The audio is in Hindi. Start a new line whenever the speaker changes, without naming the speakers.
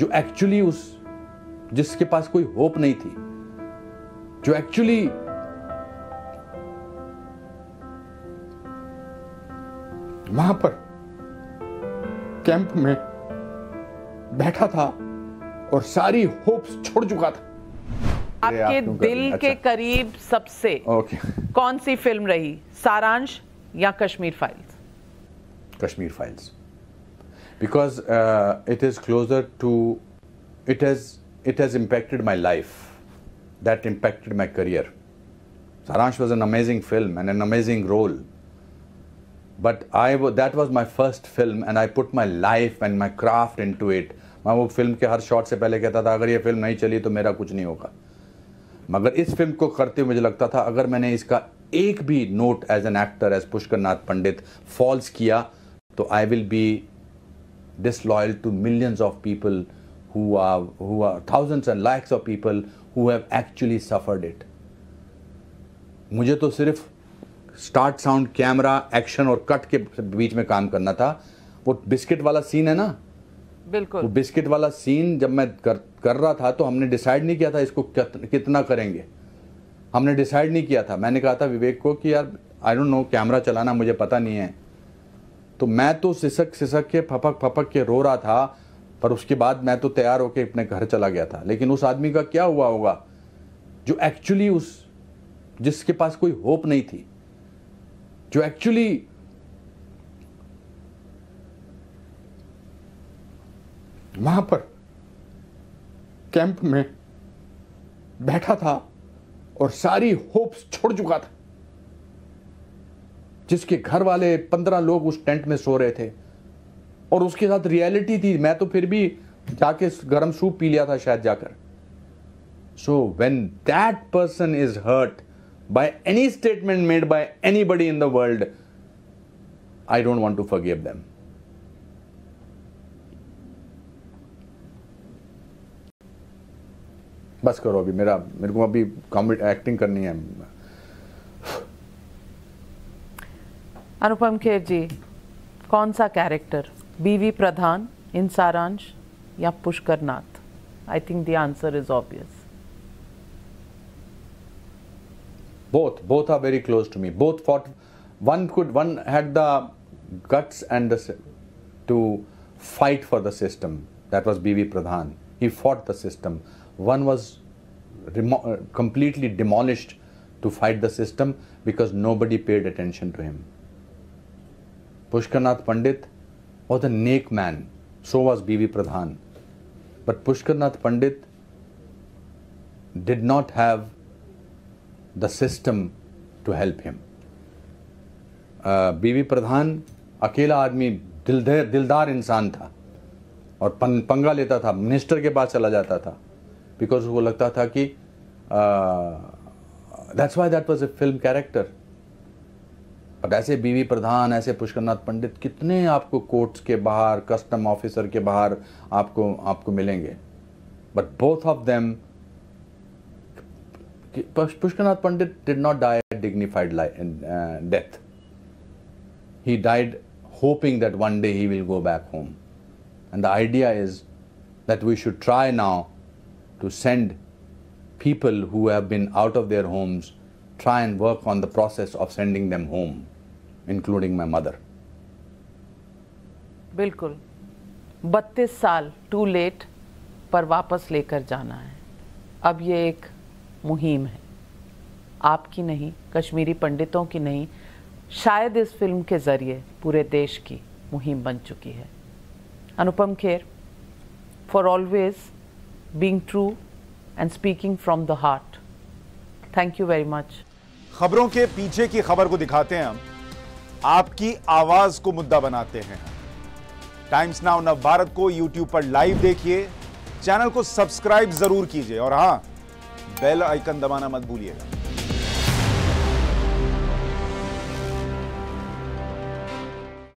जो एक्चुअली उस जिसके पास कोई होप नहीं थी जो एक्चुअली वहां पर कैंप में बैठा था और सारी होप्स छोड़ चुका था आपके दिल के अच्छा।
करीब सबसे ओके कौन सी फिल्म रही सारांश या Kashmir files
Kashmir files because uh, it is closer to it has it has impacted my life that impacted my career saransh was an amazing film and an amazing role but I that was my first film and I put my life and my craft into it मैं वो फिल्म के हर शॉट से पहले कहता था अगर ये फिल्म नहीं चली तो मेरा कुछ नहीं होगा मगर इस फिल्म को करते हुए मुझे लगता था अगर मैंने इसका एक भी not as an actor as Pushkar Nath Pandit false किया तो I will be disloyal to millions of people who are, who are thousands and lakhs of people who have actually suffered it. मुझे तो सिर्फ स्टार्ट साउंड कैमरा एक्शन और कट के बीच में काम करना था वो बिस्किट वाला सीन है ना बिल्कुल वो बिस्किट वाला सीन जब मैं कर, कर रहा था तो हमने डिसाइड नहीं किया था इसको कितना करेंगे हमने डिसाइड नहीं किया था मैंने कहा था विवेक को कि यार आई डोंट नो कैमरा चलाना मुझे पता नहीं है तो मैं तो सिसक सिसक के फपक फपक के रो रहा था पर उसके बाद मैं तो तैयार होकर अपने घर चला गया था लेकिन उस आदमी का क्या हुआ होगा जो एक्चुअली उस जिसके पास कोई होप नहीं थी जो एक्चुअली वहां पर कैंप में बैठा था और सारी होप्स छोड़ चुका था जिसके घर वाले पंद्रह लोग उस टेंट में सो रहे थे और उसके साथ रियलिटी थी मैं तो फिर भी जाके गर्म सूप पी लिया था शायद जाकर so when that person is hurt by any statement made by anybody in the world I don't want to forgive them बस करो अभी मेरा मेरे को अभी कॉमेडी एक्टिंग करनी है
Anupam खेर जी character सा Pradhan, बीवी प्रधान इन सारांश या Pushkar Nath I think the
both both are very close to me both fought one could one had the guts and the to fight for the system that was bv pradhan he fought the system one was uh, completely demolished to fight the system because nobody paid attention to him Pushkarnath Pandit was a naked man. So was B.V. Pradhan. But Pushkarnath Pandit did not have the system to help him. बीवी प्रधान अकेला आदमी दिलदेर दिलदार इंसान था और पं, पंगा लेता था मिनिस्टर के पास चला जाता था बिकॉज वो लगता था कि that's why that was a film character अब ऐसे बीवी प्रधान ऐसे पुष्करनाथ पंडित कितने आपको कोर्ट्स के बाहर कस्टम ऑफिसर के बाहर आपको आपको मिलेंगे but both of them Pushkarnath Pandit did not die a dignified death he died hoping that one day he will go back home and the idea is that we should try now to send people who have been out of their homes try and work on the process of sending them home, including my mother.
बिल्कुल 32 साल टू लेट पर वापस लेकर जाना है अब ये एक मुहिम है आपकी नहीं कश्मीरी पंडितों की नहीं शायद इस फिल्म के ज़रिए पूरे देश की मुहिम बन चुकी है Anupam Kher for always being true and speaking from the heart thank you very much
खबरों के पीछे की खबर को दिखाते हैं हम आपकी आवाज को मुद्दा बनाते हैं टाइम्स नाउ नव भारत को यूट्यूब पर लाइव देखिए चैनल को सब्सक्राइब जरूर कीजिए और हां बेल आइकन दबाना मत भूलिएगा